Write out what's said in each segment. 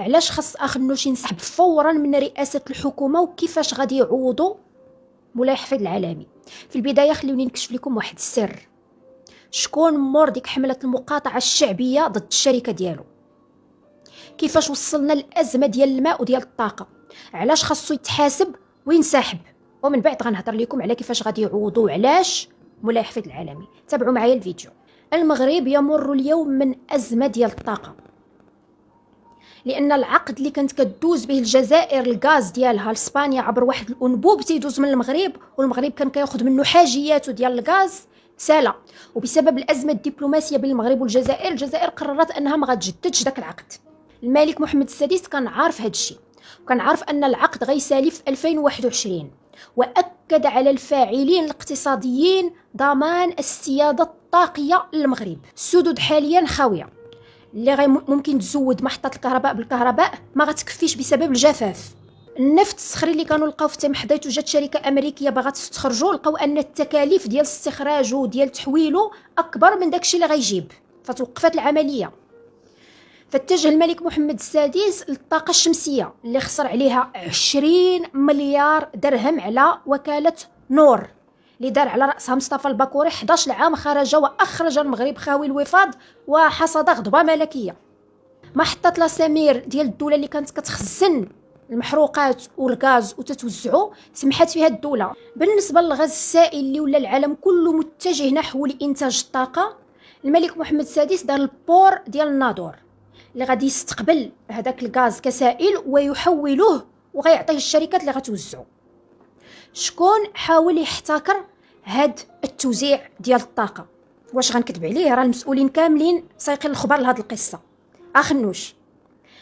علاش خاص اخ منوش ينسحب فورا من رئاسه الحكومه وكيفاش غادي يعوضوا مولاي حفيظ العالمي في البدايه خلوني نكشف لكم واحد السر شكون مور ديك حمله المقاطعه الشعبيه ضد الشركه ديالو كيفاش وصلنا الازمه ديال الماء وديال الطاقه علاش خاصو يتحاسب وينسحب ومن بعد غنهضر لكم على كيفاش غادي يعوضوا علاش مولاي حفيظ العالمي تابعوا معايا الفيديو المغرب يمر اليوم من ازمه ديال الطاقه لان العقد اللي كانت كدوز به الجزائر الغاز ديالها لاسبانيا عبر واحد الانبوب تيدوز من المغرب والمغرب كان كياخذ منه حاجياته ديال الغاز سالا وبسبب الازمه الدبلوماسيه بين المغرب والجزائر الجزائر قررت انها ما غتجددش داك العقد الملك محمد السادس كان عارف هذا الشيء وكان عارف ان العقد غيسالي في 2021 واكد على الفاعلين الاقتصاديين ضمان السياده الطاقيه للمغرب السدود حاليا خاويه اللي غي ممكن تزود محطه الكهرباء بالكهرباء ما غتكفيش بسبب الجفاف النفط الصخري اللي كانوا لقاو في حدايته جات شركه امريكيه باغا تستخرجو لقاو ان التكاليف ديال استخراجه وديال تحويله اكبر من داكشي اللي غيجيب فتوقفت العمليه فاتجه الملك محمد السادس للطاقه الشمسيه اللي خسر عليها 20 مليار درهم على وكاله نور اللي دار على راسها مصطفى البكوري 11 عام خرج واخرج المغرب خاوي الوفاض وحصد غضبه ملكيه محطه لاسمير ديال الدوله اللي كانت كتخزن المحروقات والغاز وتتوزعوا سمحت فيها الدوله بالنسبه للغاز السائل اللي ولا العالم كله متجه نحو لانتاج الطاقه الملك محمد السادس دار البور ديال الناظور اللي غادي يستقبل هذاك الغاز كسائل ويحوله وغيعطيه الشركات اللي غتوزعو شكون حاول يحتكر هاد التوزيع ديال الطاقه واش غنكذب عليه راه المسؤولين كاملين سايقين الخبر لهاد القصه اخنوش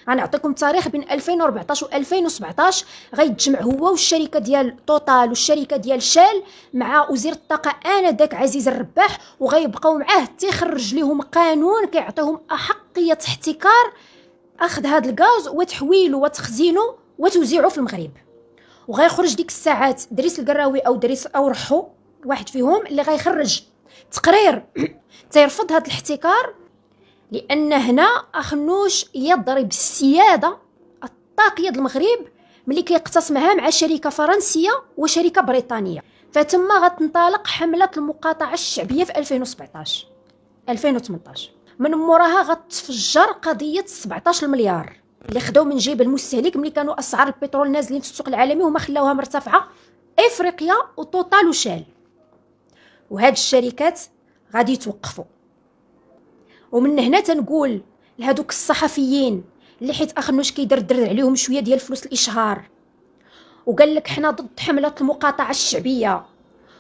غنعطيكم تاريخ بين 2014 و 2017 غيتجمع هو والشركه ديال توتال والشركه ديال شال مع وزير الطاقه انذاك عزيز الرباح وغيبقاو معاه تيخرج ليهم قانون كيعطيهم احقيه احتكار اخذ هذا الغاز وتحويله وتخزينه وتوزيعه في المغرب وغيخرج ديك الساعات دريس القراوي او دريس او رحو واحد فيهم اللي غيخرج تقرير تيرفض هذا الاحتكار لان هنا اخنوش يضرب السياده الطاقيه المغرب ملي كيقتسمها مع شركه فرنسيه وشركه بريطانيه فتما غتنطلق حمله المقاطعه الشعبيه في 2017 2018 من موراها غتفجر قضيه 17 مليار اللي خداو من جيب المستهلك ملي كانوا اسعار البترول نازلين في السوق العالمي وما خلاوها مرتفعه افريقيا وطوطال وشال وهاد الشركات غادي توقفوا ومن هنا تنقول لهذوك الصحفيين اللي حيت اخنوش كيدردر عليهم شويه ديال فلوس الاشهار وقال لك حنا ضد حمله المقاطعه الشعبيه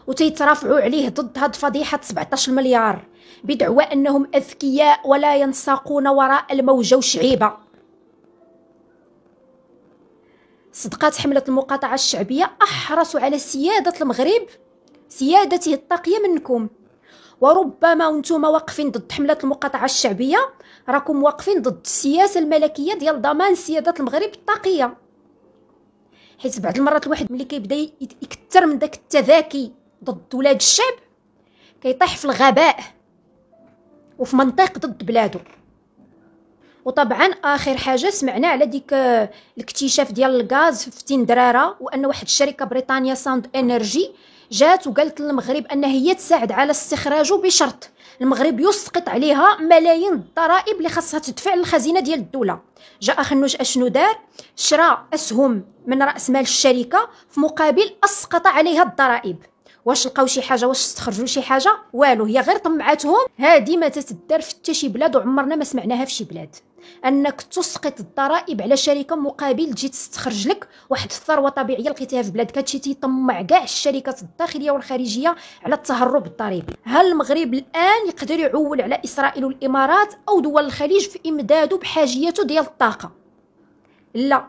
وتيترافعوا عليه ضد هاد فضيحه 17 مليار بدعوى انهم اذكياء ولا ينساقون وراء الموجه وشعيبه صدقات حملة المقاطعة الشعبية أحرصوا على سيادة المغرب سيادته الطاقية منكم وربما أنتم واقفين ضد حملة المقاطعة الشعبية راكم واقفين ضد السياسة الملكية ديال ضمان سيادة المغرب الطاقية حيت بعض المرات الواحد ملي كيبدا يكثر من داك التذاكي ضد ولاد الشعب كيطيح في الغباء وفي منطق ضد بلادو وطبعا اخر حاجه سمعنا على ديك آه، الاكتشاف ديال الغاز في تندراره وان واحد الشركه بريطانيه ساند انرجي جات وقالت للمغرب ان هي تساعد على استخراجه بشرط المغرب يسقط عليها ملايين الضرائب اللي خاصها تدفع للخزينه ديال الدوله جاء خنوج اشنو دار شرى اسهم من راس مال الشركه في مقابل اسقط عليها الضرائب واش لقاو شي حاجه واش استخرجوا شي حاجه والو هي غير طمعاتهم هذه ما تتدار في حتى شي بلاد وعمرنا ما سمعناها في شي بلاد انك تسقط الضرائب على شركه مقابل تجي تستخرج لك واحد الثروه طبيعيه لقيتيها في بلادك هادشي تيطمع كاع الشركات الداخليه والخارجيه على التهرب الضريبي هل المغرب الان يقدر يعول على اسرائيل والامارات او دول الخليج في امداده بحاجيته ديال الطاقه لا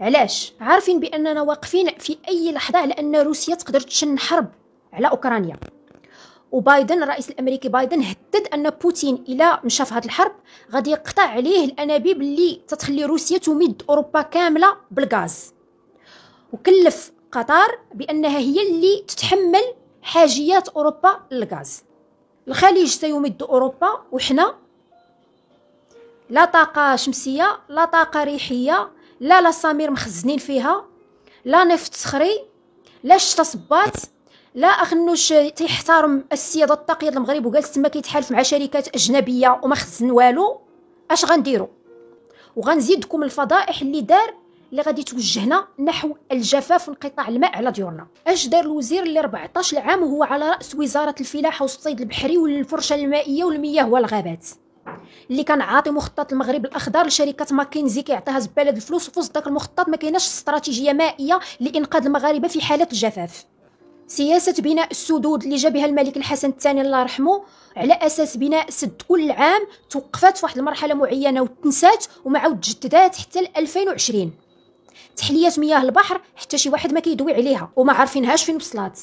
علاش عارفين باننا واقفين في اي لحظه على ان روسيا تقدر تشن حرب على اوكرانيا وبايدن الرئيس الامريكي بايدن هدد ان بوتين الى مشى في هذه الحرب غادي يقطع عليه الانابيب اللي تتخلي روسيا تمد اوروبا كامله بالغاز وكلف قطر بانها هي اللي تتحمل حاجيات اوروبا للغاز الخليج سيمد اوروبا وحنا لا طاقه شمسيه لا طاقه ريحيه لا لا سامير مخزنين فيها لا نفط صخري لا الشتا صبات لا اخنوش تيحترم السياده التقيه المغرب وجالس تما كيتحالف مع شركات اجنبيه وما خصن والو اش غنديروا وغنزيدكم الفضائح اللي دار اللي غادي توجهنا نحو الجفاف وانقطاع الماء على ديورنا اش دار الوزير اللي 14 عام وهو على راس وزاره الفلاحه والصيد البحري والفرشه المائيه والمياه والغابات اللي كان عاطي مخطط المغرب الاخضر لشركه ماكنزي كيعطيها زباله الفلوس وفي وسط داك المخطط ما كايناش استراتيجيه مائيه لانقاذ المغاربه في حاله الجفاف سياسة بناء السدود اللي جابها الملك الحسن الثاني الله رحمه على أساس بناء سد كل عام توقفات في واحد المرحلة معينة وتنسات وما عاود تجددات حتى 2020 تحلية مياه البحر حتى شي واحد ما كيدوي عليها وما عارفينهاش فين وصلات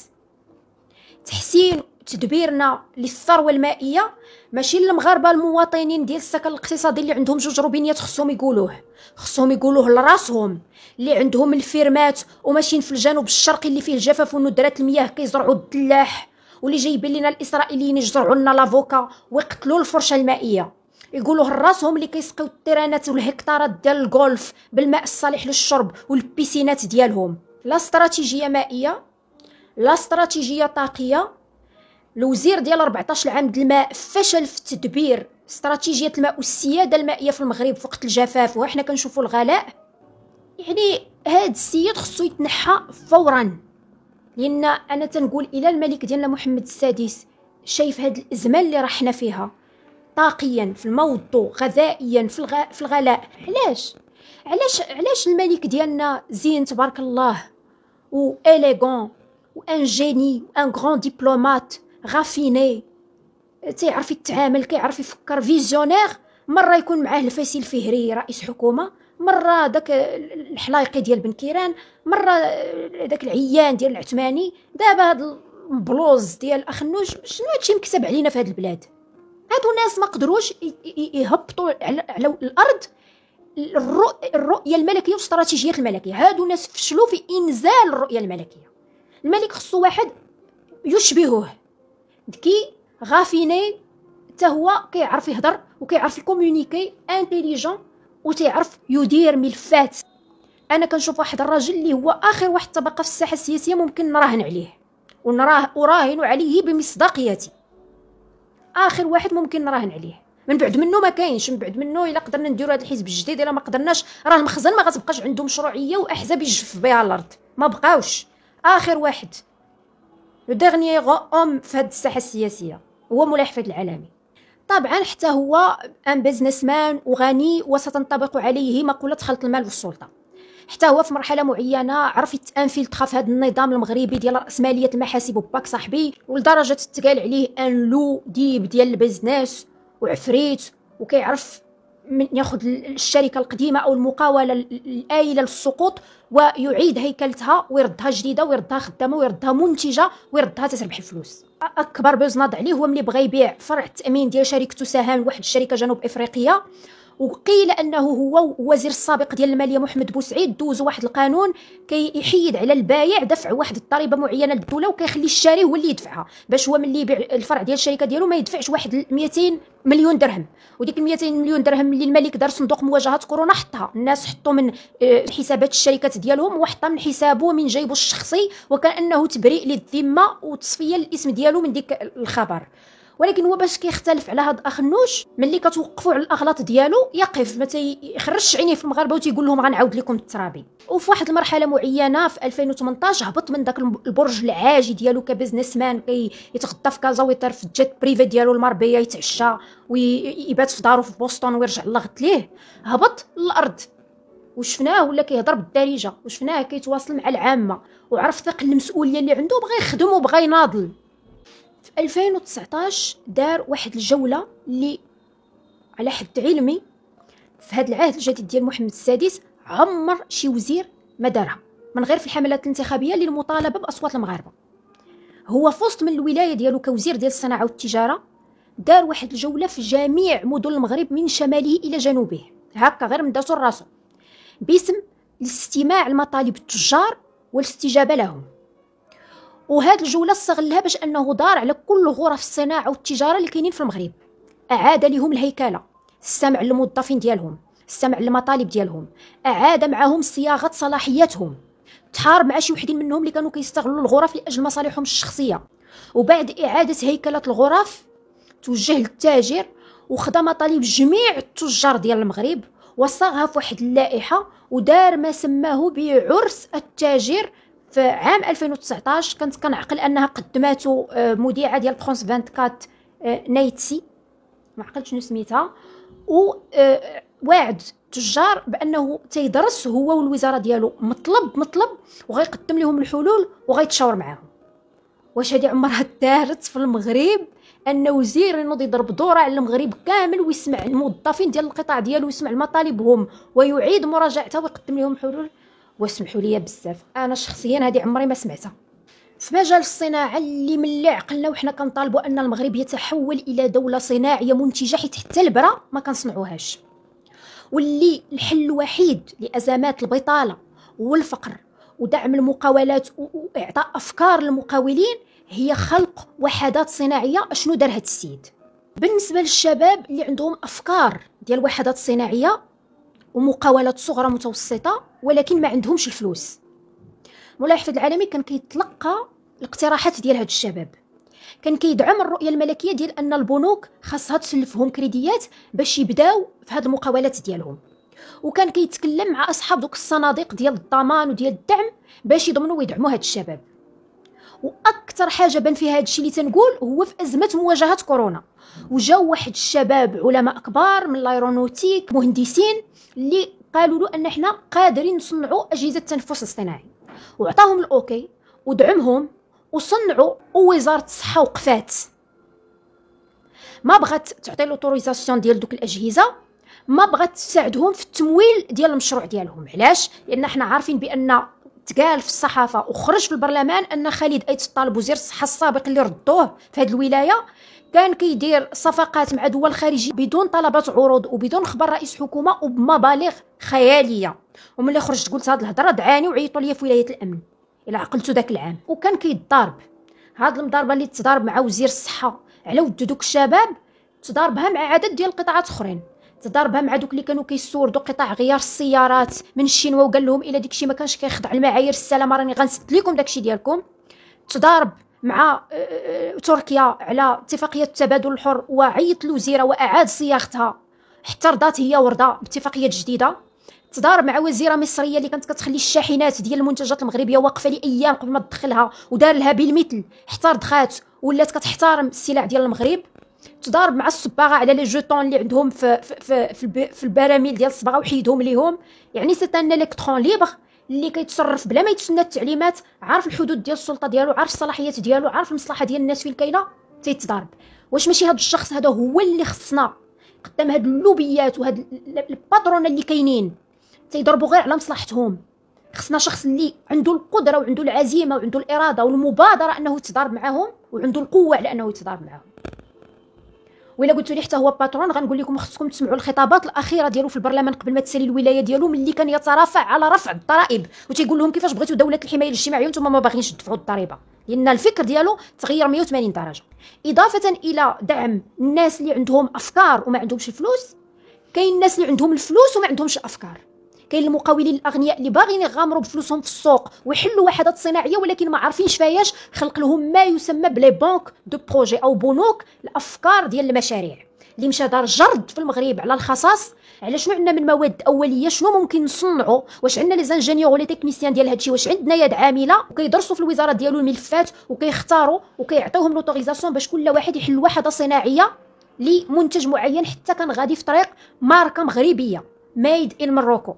تحسين تدبيرنا للثروه المائيه ماشي للمغاربه المواطنين ديال السكن الاقتصادي اللي عندهم جوج روبينيات خصهم يقولوه خصهم يقولوه لراسهم اللي عندهم الفيرمات وماشيين في الجنوب الشرقي اللي فيه الجفاف وندرات المياه كيزرعوا الدلاح واللي جايبين لنا الاسرائيليين يزرعوا لنا لافوكا ويقتلوا الفرشه المائيه يقولوه لراسهم اللي كيسقيو التيرانات والهكتارات ديال الجولف بالماء الصالح للشرب والبيسينات ديالهم لا استراتيجيه مائيه لا استراتيجيه طاقيه الوزير ديال 14 عام د الماء فشل في تدبير استراتيجيه الماء والسياده المائيه في المغرب في وقت الجفاف وحنا كنشوفوا الغلاء يعني هاد السيد خصو يتنحى فورا لان انا تنقول الى الملك ديالنا محمد السادس شايف هاد الازمه اللي رحنا فيها طاقيا في الموضوع غذائيا في, الغ... في الغلاء علاش علاش علاش الملك ديالنا زين تبارك الله و اليغون ان جيني ان غران ديبلومات غافيني تيعرف يتعامل كيعرف يفكر فيزيونير مره يكون معاه الفاسي الفهري رئيس حكومه مره داك الحلايقي ديال بن كيران مره داك العيان ديال العثماني دابا هاد البلوز ديال اخنوج شنو هادشي مكتب علينا في هاد البلاد هادو ناس ما قدروش يهبطوا على الارض الرؤيه الملكيه واستراتيجيه الملكيه هادو ناس فشلوا في انزال الرؤيه الملكيه الملك خصو واحد يشبهه ذكي غافيني حتى هو كيعرف يهضر وكيعرف يكومونيكي انتيليجون وتيعرف يدير ملفات انا كنشوف واحد الراجل اللي هو اخر واحد طبقه في الساحه السياسيه ممكن نراهن عليه ونراه اراهن عليه بمصداقيتي اخر واحد ممكن نراهن عليه من بعد منه ما كاينش من بعد منه الا قدرنا نديرو هذا الحزب الجديد الا ما قدرناش راه المخزن ما غتبقاش عنده مشروعيه واحزاب يجف بها الارض ما بقاوش اخر واحد لو ديرني اوم في هذه الساحه السياسيه هو مولاي فهاد العالمي طبعا حتى هو ان بيزنس مان وغني وستنطبق عليه مقوله خلط المال والسلطه حتى هو في مرحله معينه عرف يتانفلتر في هذا النظام المغربي ديال راسماليه المحاسب وباك صاحبي ولدرجه تتقال عليه ان لو ديب ديال البيزنس وعفريت وكيعرف من ياخذ الشركه القديمه او المقاوله الايله للسقوط ويعيد هيكلتها ويردها جديده ويردها خدامه ويردها منتجه ويردها تتربح الفلوس اكبر بوز عليه هو ملي بغى يبيع فرع التامين ديال شركته سهام لواحد الشركه جنوب افريقيه وقيل انه هو وزير السابق ديال الماليه محمد بوسعيد دوز واحد القانون كيحيد على البايع دفع واحد الضريبه معينه للدوله وكيخلي الشاري هو اللي يدفعها باش هو ملي يبيع الفرع ديال الشركه ديالو ما يدفعش واحد 200 مليون درهم وديك 200 مليون درهم اللي الملك دار صندوق مواجهه كورونا حطها الناس حطوا من آه، حسابات الشركات ديالهم وحطها من حسابه من جيبه الشخصي وكانه تبريء للذمه وتصفيه الاسم ديالو من ديك الخبر ولكن هو باش كيختلف على هاد اخ نوش ملي كتوقفوا على الاغلاط ديالو يقف ما تيخرجش عينيه في المغاربه وتيقول لهم غنعاود لكم الترابي وفي واحد المرحله معينه في 2018 هبط من داك البرج العاجي ديالو كبزنس مان كيتغطى في كازا ويطير في الجيت بريفي ديالو المربيه يتعشى ويبات في دارو في بوسطن ويرجع لغد ليه هبط للارض وشفناه ولا كيهضر بالدارجه وشفناه كيتواصل مع العامه وعرف ثقل المسؤوليه اللي عنده بغى يخدم وبغى يناضل في 2019 دار واحد الجولة اللي على حد علمي في هذا العهد الجديد ديال محمد السادس عمر شي وزير ما دارها من غير في الحملات الانتخابية للمطالبة بأصوات المغاربة هو فوسط من الولاية ديالو كوزير ديال الصناعة والتجارة دار واحد الجولة في جميع مدن المغرب من شماله إلى جنوبه هكا غير من داسو الراسو باسم الاستماع لمطالب التجار والاستجابة لهم وهاد الجوله استغلها باش انه دار على كل غرف الصناعه والتجاره اللي كاينين في المغرب اعاد لهم الهيكله استمع للموظفين ديالهم استمع للمطالب ديالهم اعاد معهم صياغه صلاحياتهم تحارب مع شي وحدين منهم اللي كانوا كيستغلوا الغرف لاجل مصالحهم الشخصيه وبعد اعاده هيكله الغرف توجه للتاجر وخدا مطالب جميع التجار ديال المغرب وصاغها في واحد اللائحه ودار ما سماه بعرس التاجر فعام 2019 كنت كنعقل انها قدماتو آه، مذيعه ديال فرونس 24 آه، نايتسي ما عقلتش شنو سميتها و آه، واعد تجار بانه تيدرس هو والوزاره ديالو مطلب مطلب وغيقدم لهم الحلول وغيتشاور معاهم واش هادي عمرها دارت في المغرب ان وزير ينوض يضرب دوره على المغرب كامل ويسمع الموظفين ديال القطاع ديالو ويسمع مطالبهم ويعيد مراجعتها ويقدم لهم حلول واسمحوا لي بزاف انا شخصيا هذه عمري ما سمعتها في مجال الصناعه اللي من عقلنا وحنا كنطالبوا ان المغرب يتحول الى دوله صناعيه منتجه حيت حتى البره ما كنصنعوهاش واللي الحل الوحيد لازمات البطاله والفقر ودعم المقاولات واعطاء افكار للمقاولين هي خلق وحدات صناعيه اشنو دار هاد السيد بالنسبه للشباب اللي عندهم افكار ديال وحدات صناعيه ومقاولات صغرى متوسطه ولكن ما عندهمش الفلوس مولاي حفظ العالمي كان كيتلقى الاقتراحات ديال هاد الشباب كان كيدعم الرؤيه الملكيه ديال ان البنوك خاصها تسلفهم كريديات باش يبداو في هاد المقاولات ديالهم وكان كيتكلم مع اصحاب دوك الصناديق ديال الضمان وديال الدعم باش يضمنوا ويدعموا هاد الشباب واكثر حاجه بان فيها الشيء اللي تنقول هو في ازمه مواجهه كورونا وجاو واحد الشباب علماء كبار من لايرونوتيك مهندسين اللي قالوا له ان احنا قادرين نصنعوا اجهزه التنفس الصناعي وعطاهم الاوكي ودعمهم وصنعوا ووزاره الصحه وقفات ما بغات تعطي لوتوريزاسيون ديال دوك الاجهزه ما بغات تساعدهم في التمويل ديال المشروع ديالهم علاش لان حنا عارفين بان تقال في الصحافه وخرج في البرلمان ان خالد ايت الطالب وزير الصحه السابق اللي ردوه في هذه الولايه كان كيدير صفقات مع دول خارجيه بدون طلبات عروض وبدون خبر رئيس حكومه وبمبالغ خياليه وملي خرجت قلت هاد الهضره دعاني وعيطوا ليا في ولايه الامن الا عقلتو داك العام وكان كيتضارب هاد المضاربه اللي تضارب مع وزير الصحه على ود دوك الشباب تضاربها مع عدد ديال القطاعات اخرين تضاربها مع دوك اللي كانوا كيسوردوا قطاع غيار السيارات من الشينوا وقال لهم الا داكشي ما كانش كيخضع لمعايير السلامه راني غنسد لكم داكشي ديالكم تضارب مع آه، آه، تركيا على اتفاقيه التبادل الحر وعيط الوزيره واعاد صياغتها حتى رضات هي وردة باتفاقيه جديده تدار مع وزيره مصريه اللي كانت كتخلي الشاحنات ديال المنتجات المغربيه واقفه لايام قبل ما تدخلها ودار لها بالمثل حتى رضخات ولات كتحترم السلع ديال المغرب تضارب مع الصباغه على لي جوتون اللي عندهم في في في, في البراميل ديال الصباغه وحيدهم ليهم يعني سي ان ليبر اللي كيتصرف بلا ما يتسنى التعليمات عارف الحدود ديال السلطه ديالو عارف الصلاحيات ديالو عارف المصلحه ديال الناس فين كاينه تيتضارب واش ماشي هذا الشخص هذا هو اللي خصنا قدام هاد اللوبيات وهاد البادرون اللي كاينين تيضربوا غير على مصلحتهم خصنا شخص اللي عنده القدره وعنده العزيمه وعنده الاراده والمبادره انه يتضارب معاهم وعنده القوه على انه يتضارب معاهم وإلا قلتوا لي حتى هو باترون غنقول لكم خصكم تسمعوا الخطابات الأخيرة ديالو في البرلمان قبل ما تسالي الولاية ديالو ملي كان يترافع على رفع الضرائب وتيقول لهم كيفاش بغيتوا دولة الحماية الاجتماعية وانتم ما باغيينش تدفعوا الضريبة لأن الفكر ديالو تغير 180 درجة إضافة إلى دعم الناس اللي عندهم أفكار وما عندهمش الفلوس كاين الناس اللي عندهم الفلوس وما عندهمش الأفكار كاين المقاولين الاغنياء اللي باغيين يغامروا بفلوسهم في السوق ويحلوا وحدات صناعيه ولكن ما عارفينش فياش خلق لهم ما يسمى بلي بانك دو بروجي او بنوك الافكار ديال المشاريع اللي مشى دار جرد في المغرب على الخصاص على شنو عندنا من مواد اوليه شنو ممكن نصنعوا واش عندنا لي زانجينيور ولي تكنيسيان ديال هادشي واش عندنا يد عامله وكيدرسوا في الوزاره ديالو الملفات وكيختاروا وكيعطيوهم لوتوريزاسيون باش كل واحد يحل وحده صناعيه لمنتج معين حتى كان غادي في طريق ماركه مغربيه ميد ان مروكو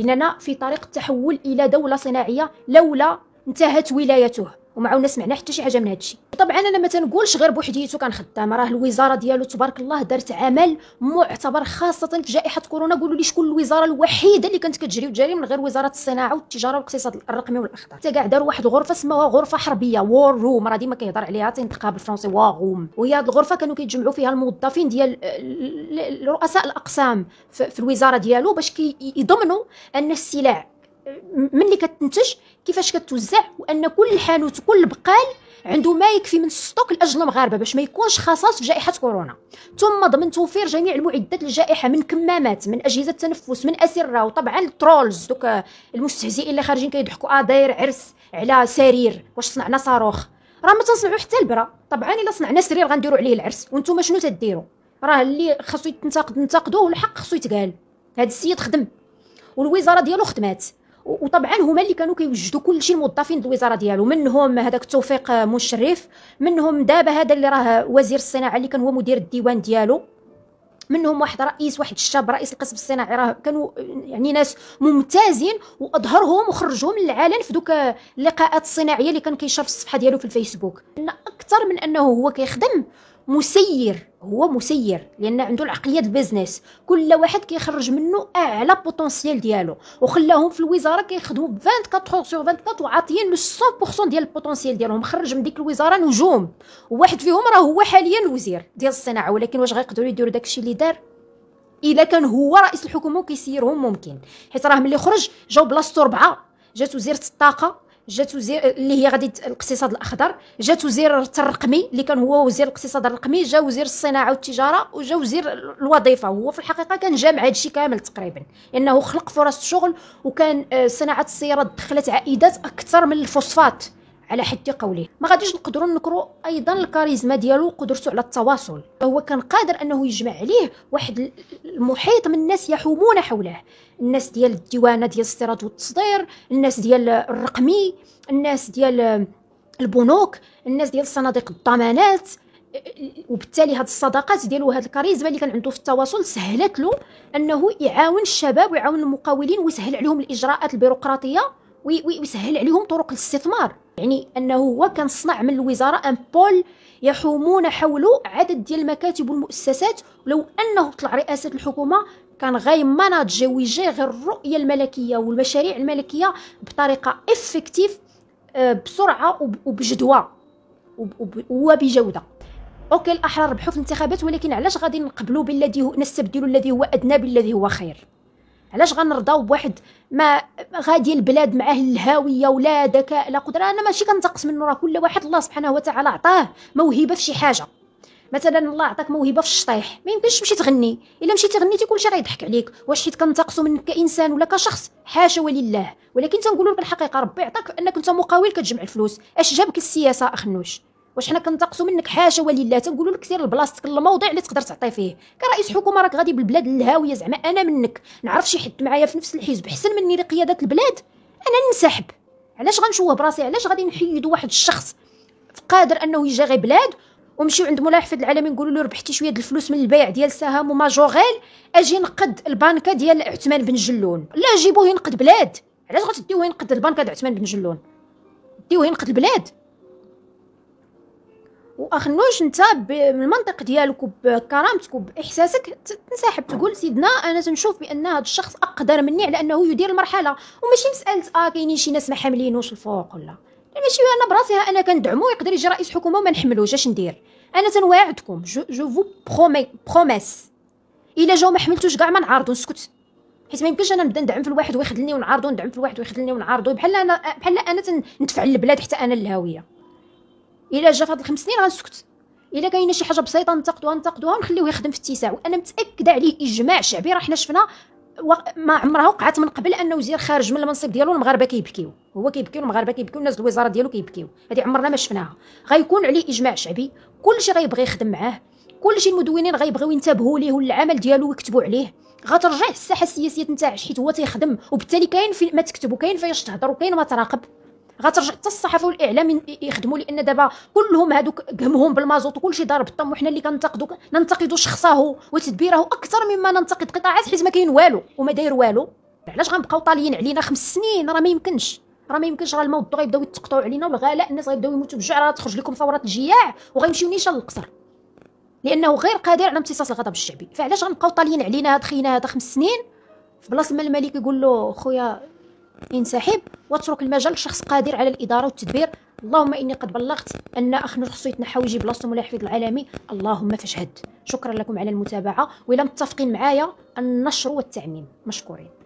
اننا في طريق التحول الى دوله صناعيه لولا انتهت ولايته وما عاونا سمعنا حتى شي حاجه من هذا الشيء طبعا انا ما تنقولش غير بوحديته كان خدام راه الوزاره ديالو تبارك الله دارت عمل معتبر خاصه في جائحه كورونا قولوا لي شكون الوزاره الوحيده اللي كانت كتجري وتجري من غير وزاره الصناعه والتجاره والاقتصاد الرقمي والاخضر حتى كاع داروا واحد الغرفه سماها غرفه حربيه وور روم راه ديما كيهضر عليها تنطقها بالفرنسي واغوم وهي هذه الغرفه كانوا كيتجمعوا فيها الموظفين ديال رؤساء الاقسام في الوزاره ديالو باش كيضمنوا ان السلع ملي كتنتج كيفاش كتوزع وان كل حانوت وكل بقال عنده ما يكفي من الستوك لاجل المغاربه باش ما يكونش خصاص في جائحه كورونا ثم ضمن توفير جميع المعدات للجائحه من كمامات من اجهزه تنفس من اسره وطبعا الترولز دوك المستهزئين اللي خارجين كيضحكوا آه، داير عرس على سرير واش صنعنا صاروخ راه ما تنصنعوا حتى البره طبعا الا صنعنا سرير غنديروا عليه العرس وانتم شنو تديروا راه اللي خاصو يتنتقد ننتقدوه والحق خاصو يتقال هذا السيد خدم والوزاره ديالو خدمات وطبعا هما اللي كانوا كيوجدوا كلشي الموظفين الوزاره ديالو منهم هذاك توفيق مشرف منهم دابا هذا اللي راه وزير الصناعه اللي كان هو مدير الديوان ديالو منهم واحد رئيس واحد الشاب رئيس القسم الصناعي راه كانوا يعني ناس ممتازين واظهرهم وخرجهم للعلن في دوك اللقاءات الصناعيه اللي كان كيشرف الصفحه ديالو في الفيسبوك ان اكثر من انه هو كيخدم مسير هو مسير لان عنده العقليه البيزنس كل واحد كيخرج منه اعلى بوتونسييل ديالو وخلاهم في الوزاره كيخدموا 24 سور 24 وعاطيين لو 100% ديال البوتونسييل ديالهم خرج من ديك الوزاره نجوم وواحد فيهم راه هو حاليا وزير ديال الصناعه ولكن واش غيقدروا يديروا داكشي اللي دار الا كان هو رئيس الحكومه وكيسيرهم ممكن حيت راه ملي خرج جاو بلاصتو ربعه جات وزيره الطاقه جاتو زير اللي هي غادي الاقتصاد الاخضر جاتو وزير الرقمي اللي كان هو وزير الاقتصاد الرقمي جا وزير الصناعه والتجاره وجا وزير الوظيفه هو في الحقيقه كان جامع هادشي كامل تقريبا انه خلق فرص شغل وكان آه، صناعه السيارات دخلت عائدات اكثر من الفوسفات على حد قوله ما غاديش نقدروا ننكروا ايضا الكاريزما ديالو قدرته على التواصل هو كان قادر انه يجمع عليه واحد المحيط من الناس يحومون حوله الناس ديال الديوانه ديال الاستيراد والتصدير الناس ديال الرقمي الناس ديال البنوك الناس ديال صناديق الضمانات وبالتالي هاد الصداقات ديالو هاد الكاريزما اللي كان عنده في التواصل سهلت له انه يعاون الشباب ويعاون المقاولين ويسهل عليهم الاجراءات البيروقراطيه ويسهل عليهم طرق الاستثمار يعني انه هو كان صنع من الوزاره ان بول يحومون حوله عدد ديال المكاتب والمؤسسات ولو انه طلع رئاسه الحكومه كان غاي ماناجي ويجي غير الرؤيه الملكيه والمشاريع الملكيه بطريقه افكتيف آه، بسرعه وبجدوى وبجوده اوكي الاحرار ربحوا في الانتخابات ولكن علاش غادي نقبلوا بالذي هو نستبدلوا الذي هو ادنى بالذي هو خير علاش غنرضاو بواحد ما غادي البلاد معاه الهاويه ولا ذكاء لا قدره انا ماشي كنتقص منه راه كل واحد الله سبحانه وتعالى عطاه موهبه في شي حاجه مثلا الله عطاك موهبه في الشطيح ما يمكنش تمشي تغني الا مشيتي غنيتي كلشي غيضحك عليك واش حيت كنتقصوا منك كانسان ولا كشخص حاشا ولله ولكن تنقولوا لك الحقيقه ربي عطاك انك انت مقاول كتجمع الفلوس اش جابك السياسه اخنوش واش حنا كنتقصوا منك حاشا ولله تنقولوا لك سير لبلاصتك الموضع اللي تقدر تعطي فيه كرئيس حكومه راك غادي بالبلاد للهاويه زعما انا منك نعرف شي حد معايا في نفس الحزب احسن مني لقياده البلاد انا ننسحب علاش غنشوه براسي علاش غادي نحيد واحد الشخص قادر انه يجي غير بلاد ونمشيو عند مولاي العالمين العالمي نقولوا له ربحتي شويه د الفلوس من البيع ديال سهام وماجوغيل اجي نقد البنكه ديال عثمان بن جلون لا جيبوه ينقد بلاد علاش غتديوه ينقد البنكه ديال عثمان بن جلون ديوه ينقد البلاد واخنوش انت بالمنطق ديالك وبكرامتك وباحساسك تنسحب تقول سيدنا انا تنشوف بان هذا الشخص اقدر مني على انه يدير المرحله وماشي مساله اه كاينين شي ناس ما حاملينوش الفوق ولا ماشي انا براسي انا كندعمو يقدر يجي رئيس حكومه وما نحملوش اش ندير انا تنواعدكم جو جو فو برومي بروميس الا جاو ما حملتوش كاع ما نعرضو نسكت حيت ما يمكنش انا نبدا ندعم في الواحد ويخذلني ونعرضو ندعم في الواحد ويخذلني ونعرضو بحال انا بحال انا تندفع للبلاد حتى انا الهاويه الا جا فهاد الخمس سنين غنسكت الا كاينه شي حاجه بسيطه ننتقدوها ننتقدوها ونخليوه يخدم في اتساع وانا متاكده عليه اجماع شعبي راه حنا شفنا ما عمرها وقعت من قبل ان وزير خارج من المنصب ديالو المغاربه كيبكيو هو كيبكيو المغاربه كيبكيو الناس الوزاره ديالو كيبكيو هذه عمرنا ما شفناها غيكون عليه اجماع شعبي كلشي غيبغي يخدم معاه كلشي المدونين غيبغيو ينتبهوا ليه والعمل ديالو ويكتبوا عليه غترجع الساحه السياسيه نتاعك حيت هو تيخدم وبالتالي كاين فين ما تكتب وكاين فاش تهضر وكاين ما تراقب غترجع حتى الصحافه والاعلام يخدموا لان دابا كلهم هادوك قهمهم بالمازوت وكلشي ضارب الطم وحنا اللي كننتقدوا ننتقدوا شخصه وتدبيره اكثر مما ننتقد قطاعات حيت ما كاين والو وما داير والو علاش غنبقاو طاليين علينا خمس سنين راه ما يمكنش راه ما يمكنش راه الموضوع غيبداو يتقطعوا علينا والغلاء الناس غيبداو يموتوا بالجوع راه تخرج لكم ثوره الجياع وغيمشيو نيشان للقصر لانه غير قادر على امتصاص الغضب الشعبي فعلاش غنبقاو طاليين علينا هاد خينا هذا خمس سنين في بلاصه ما الملك يقول له خويا انسحب واترك المجال لشخص قادر على الاداره والتدبير اللهم اني قد بلغت ان اخ خصو الحصيتنا حويجي بلاصتو مولاي حفيظ العالمي اللهم فاشهد شكرا لكم على المتابعه ولم متفقين معايا النشر والتعميم مشكورين